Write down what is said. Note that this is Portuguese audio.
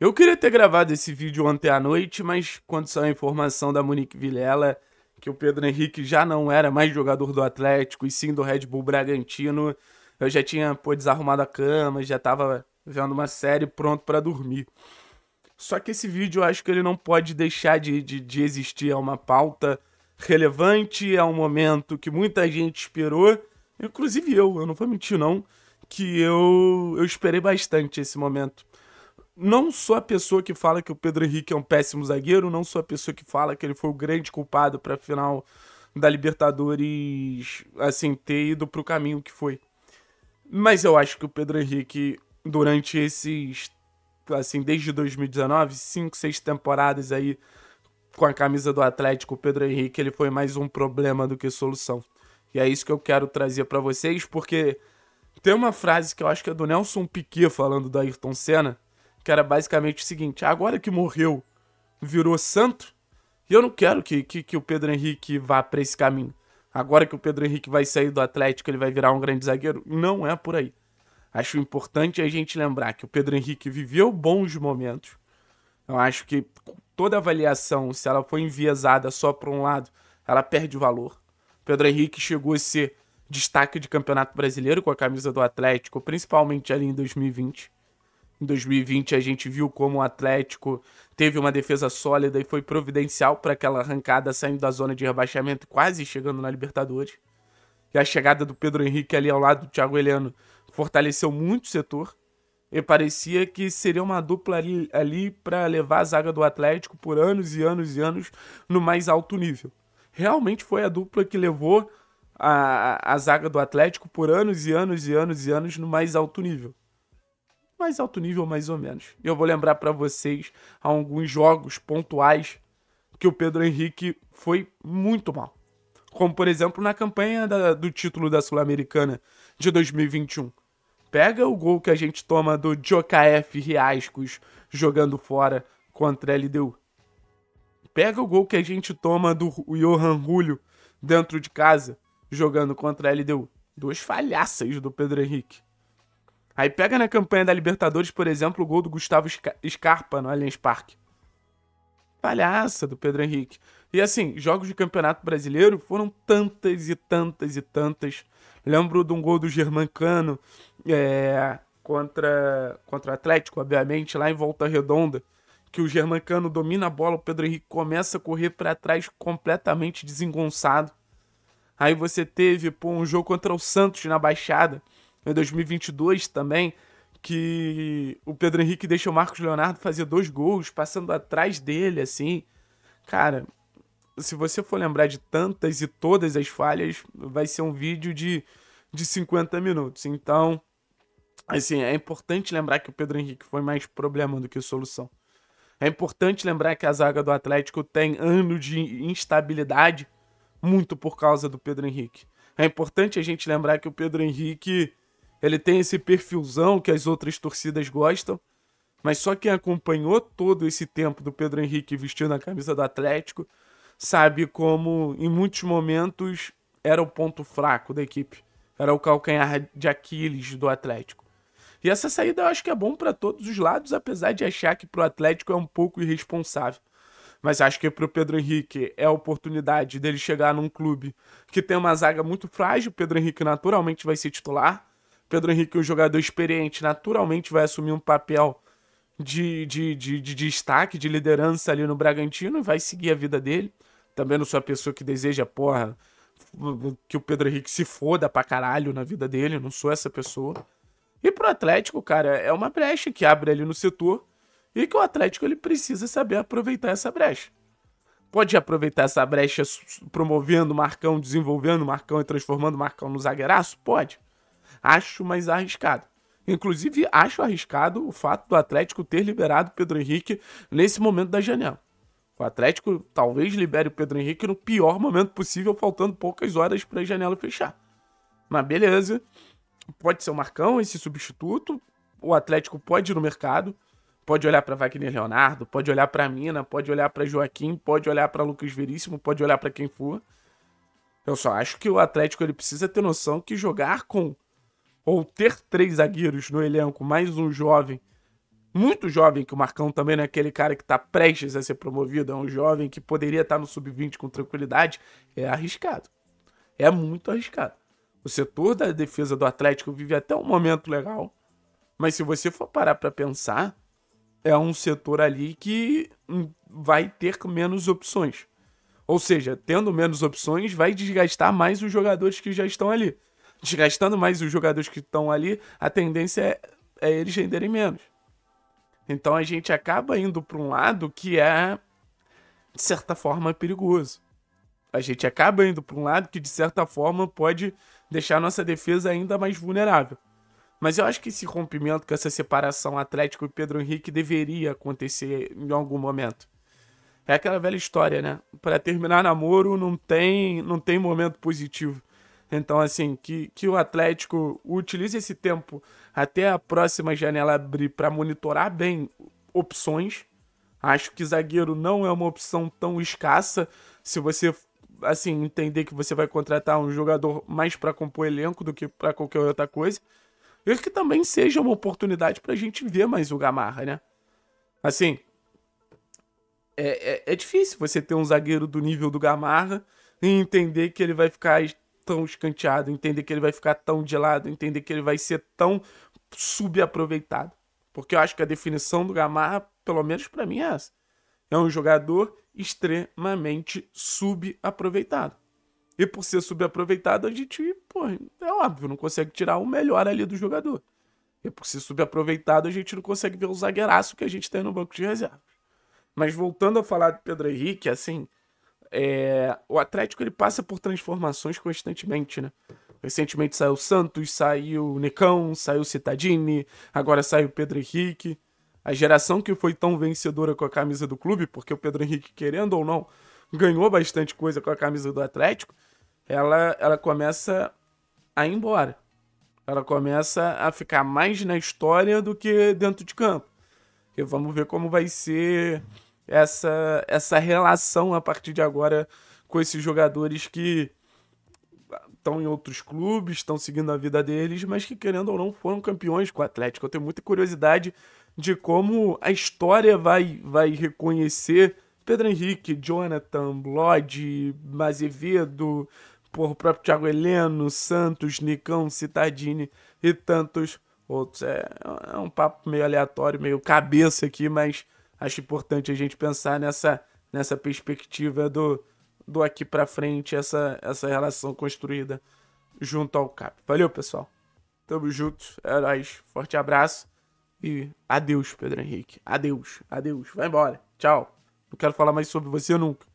Eu queria ter gravado esse vídeo ontem à noite, mas quando saiu a informação da Monique Vilela que o Pedro Henrique já não era mais jogador do Atlético e sim do Red Bull Bragantino, eu já tinha pô, desarrumado a cama, já tava vendo uma série pronto para dormir. Só que esse vídeo eu acho que ele não pode deixar de, de, de existir. É uma pauta relevante, é um momento que muita gente esperou, inclusive eu, eu não vou mentir não, que eu, eu esperei bastante esse momento não sou a pessoa que fala que o Pedro Henrique é um péssimo zagueiro, não sou a pessoa que fala que ele foi o grande culpado para a final da Libertadores, assim, ter ido para o caminho que foi. Mas eu acho que o Pedro Henrique, durante esses, assim, desde 2019, cinco, seis temporadas aí com a camisa do Atlético, o Pedro Henrique, ele foi mais um problema do que solução. E é isso que eu quero trazer para vocês, porque tem uma frase que eu acho que é do Nelson Piquet falando do Ayrton Senna, que era basicamente o seguinte: agora que morreu, virou santo, e eu não quero que, que, que o Pedro Henrique vá para esse caminho. Agora que o Pedro Henrique vai sair do Atlético, ele vai virar um grande zagueiro. Não é por aí. Acho importante a gente lembrar que o Pedro Henrique viveu bons momentos. Eu acho que toda avaliação, se ela for enviesada só para um lado, ela perde valor. Pedro Henrique chegou a ser destaque de Campeonato Brasileiro com a camisa do Atlético, principalmente ali em 2020. Em 2020 a gente viu como o Atlético teve uma defesa sólida e foi providencial para aquela arrancada saindo da zona de rebaixamento, quase chegando na Libertadores. E a chegada do Pedro Henrique ali ao lado do Thiago Heleno fortaleceu muito o setor. E parecia que seria uma dupla ali, ali para levar a zaga do Atlético por anos e anos e anos no mais alto nível. Realmente foi a dupla que levou a, a, a zaga do Atlético por anos e anos e anos e anos no mais alto nível mais alto nível, mais ou menos. E eu vou lembrar para vocês alguns jogos pontuais que o Pedro Henrique foi muito mal. Como, por exemplo, na campanha da, do título da Sul-Americana de 2021. Pega o gol que a gente toma do JKF Riascos jogando fora contra a LDU. Pega o gol que a gente toma do Johan Julio dentro de casa jogando contra a LDU. Duas falhaças do Pedro Henrique. Aí pega na campanha da Libertadores, por exemplo, o gol do Gustavo Scarpa no Allianz Parque. Palhaça do Pedro Henrique. E assim, jogos de campeonato brasileiro foram tantas e tantas e tantas. Lembro de um gol do Germancano é, contra, contra o Atlético, obviamente, lá em Volta Redonda que o Germancano domina a bola, o Pedro Henrique começa a correr para trás completamente desengonçado. Aí você teve pô, um jogo contra o Santos na Baixada, em 2022 também, que o Pedro Henrique deixa o Marcos Leonardo fazer dois gols, passando atrás dele, assim. Cara, se você for lembrar de tantas e todas as falhas, vai ser um vídeo de, de 50 minutos. Então, assim, é importante lembrar que o Pedro Henrique foi mais problema do que solução. É importante lembrar que a zaga do Atlético tem ano de instabilidade, muito por causa do Pedro Henrique. É importante a gente lembrar que o Pedro Henrique ele tem esse perfilzão que as outras torcidas gostam. Mas só quem acompanhou todo esse tempo do Pedro Henrique vestindo a camisa do Atlético sabe como, em muitos momentos, era o ponto fraco da equipe. Era o calcanhar de Aquiles do Atlético. E essa saída eu acho que é bom para todos os lados, apesar de achar que para o Atlético é um pouco irresponsável. Mas acho que para o Pedro Henrique é a oportunidade dele chegar num clube que tem uma zaga muito frágil. Pedro Henrique naturalmente vai ser titular. Pedro Henrique é um jogador experiente, naturalmente vai assumir um papel de, de, de, de, destaque, de liderança ali no Bragantino e vai seguir a vida dele. Também não sou a pessoa que deseja, porra, que o Pedro Henrique se foda pra caralho na vida dele, não sou essa pessoa. E pro Atlético, cara, é uma brecha que abre ali no setor e que o Atlético ele precisa saber aproveitar essa brecha. Pode aproveitar essa brecha promovendo o Marcão, desenvolvendo o Marcão e transformando o Marcão no zagueiraço? Pode acho mais arriscado. Inclusive, acho arriscado o fato do Atlético ter liberado o Pedro Henrique nesse momento da janela. O Atlético talvez libere o Pedro Henrique no pior momento possível, faltando poucas horas para a janela fechar. Mas beleza, pode ser o Marcão esse substituto, o Atlético pode ir no mercado, pode olhar para Wagner Leonardo, pode olhar para Mina, pode olhar para Joaquim, pode olhar para Lucas Veríssimo, pode olhar para quem for. Eu só acho que o Atlético ele precisa ter noção que jogar com ou ter três zagueiros no elenco, mais um jovem, muito jovem, que o Marcão também não é aquele cara que está prestes a ser promovido, é um jovem que poderia estar tá no sub-20 com tranquilidade, é arriscado. É muito arriscado. O setor da defesa do Atlético vive até um momento legal, mas se você for parar para pensar, é um setor ali que vai ter menos opções. Ou seja, tendo menos opções, vai desgastar mais os jogadores que já estão ali desgastando mais os jogadores que estão ali, a tendência é, é eles renderem menos. Então a gente acaba indo para um lado que é, de certa forma, perigoso. A gente acaba indo para um lado que, de certa forma, pode deixar nossa defesa ainda mais vulnerável. Mas eu acho que esse rompimento, que essa separação Atlético e Pedro Henrique deveria acontecer em algum momento. É aquela velha história, né? Para terminar namoro não tem, não tem momento positivo. Então, assim, que, que o Atlético utilize esse tempo até a próxima janela abrir para monitorar bem opções. Acho que zagueiro não é uma opção tão escassa. Se você assim entender que você vai contratar um jogador mais para compor elenco do que para qualquer outra coisa, e que também seja uma oportunidade para a gente ver mais o Gamarra, né? Assim, é, é, é difícil você ter um zagueiro do nível do Gamarra e entender que ele vai ficar tão escanteado, entender que ele vai ficar tão de lado, entender que ele vai ser tão subaproveitado. Porque eu acho que a definição do Gamarra, pelo menos para mim, é essa. É um jogador extremamente subaproveitado. E por ser subaproveitado, a gente, pô, é óbvio, não consegue tirar o melhor ali do jogador. E por ser subaproveitado, a gente não consegue ver o zagueiraço que a gente tem no banco de reservas. Mas voltando a falar de Pedro Henrique, assim, é, o Atlético ele passa por transformações constantemente, né? Recentemente saiu Santos, saiu Necão, saiu Citadini, agora saiu Pedro Henrique. A geração que foi tão vencedora com a camisa do clube, porque o Pedro Henrique, querendo ou não, ganhou bastante coisa com a camisa do Atlético, ela, ela começa a ir embora. Ela começa a ficar mais na história do que dentro de campo. E vamos ver como vai ser essa, essa relação a partir de agora com esses jogadores que estão em outros clubes, estão seguindo a vida deles, mas que querendo ou não foram campeões com o Atlético. Eu tenho muita curiosidade de como a história vai, vai reconhecer Pedro Henrique, Jonathan, Blod, Mazevedo, por próprio Thiago Heleno, Santos, Nicão, Citadini e tantos outros. É, é um papo meio aleatório, meio cabeça aqui, mas acho importante a gente pensar nessa, nessa perspectiva do, do aqui para frente, essa, essa relação construída junto ao CAP. Valeu, pessoal. Tamo junto. É nóis. Forte abraço. E adeus, Pedro Henrique. Adeus, adeus. Vai embora. Tchau. Não quero falar mais sobre você nunca.